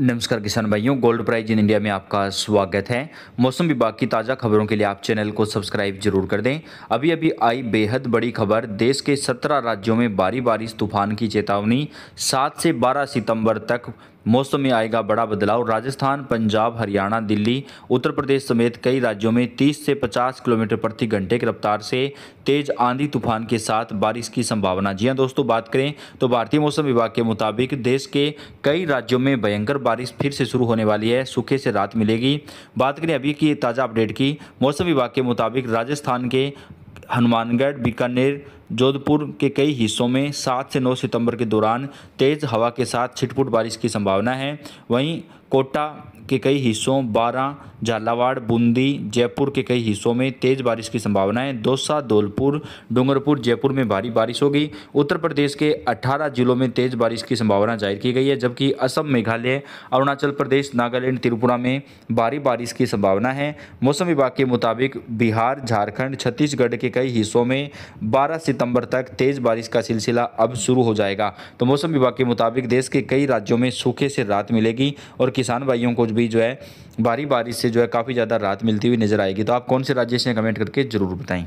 नमस्कार किसान भाइयों गोल्ड प्राइज इन इंडिया में आपका स्वागत है मौसम विभाग की ताज़ा खबरों के लिए आप चैनल को सब्सक्राइब जरूर कर दें अभी अभी आई बेहद बड़ी खबर देश के 17 राज्यों में भारी बारिश तूफान की चेतावनी 7 से 12 सितंबर तक मौसम में आएगा बड़ा बदलाव राजस्थान पंजाब हरियाणा दिल्ली उत्तर प्रदेश समेत कई राज्यों में 30 से 50 किलोमीटर प्रति घंटे की रफ्तार से तेज आंधी तूफान के साथ बारिश की संभावना जी हाँ दोस्तों बात करें तो भारतीय मौसम विभाग के मुताबिक देश के कई राज्यों में भयंकर बारिश फिर से शुरू होने वाली है सूखे से रात मिलेगी बात करें अभी की ताज़ा अपडेट की मौसम विभाग के मुताबिक राजस्थान के हनुमानगढ़ बीकानेर जोधपुर के कई हिस्सों में 7 से 9 सितंबर के दौरान तेज़ हवा के साथ छिटपुट बारिश की संभावना है वहीं कोटा के कई हिस्सों बारह झालावाड़ बूंदी जयपुर के कई हिस्सों में तेज़ बारिश की संभावना है दौसा धौलपुर डूंगरपुर जयपुर में भारी बारिश होगी उत्तर प्रदेश के 18 जिलों में तेज़ बारिश की संभावना जाहिर की गई है जबकि असम मेघालय अरुणाचल प्रदेश नागालैंड त्रिपुरा में भारी बारिश की संभावना है मौसम विभाग के मुताबिक बिहार झारखंड छत्तीसगढ़ के कई हिस्सों में बारह सितंबर तक तेज़ बारिश का सिलसिला अब शुरू हो जाएगा तो मौसम विभाग के मुताबिक देश के कई राज्यों में सूखे से राहत मिलेगी और किसान भाइयों को भी जो है भारी बारिश से जो है काफ़ी ज़्यादा राहत मिलती हुई नजर आएगी तो आप कौन से राज्य से कमेंट करके ज़रूर बताएँ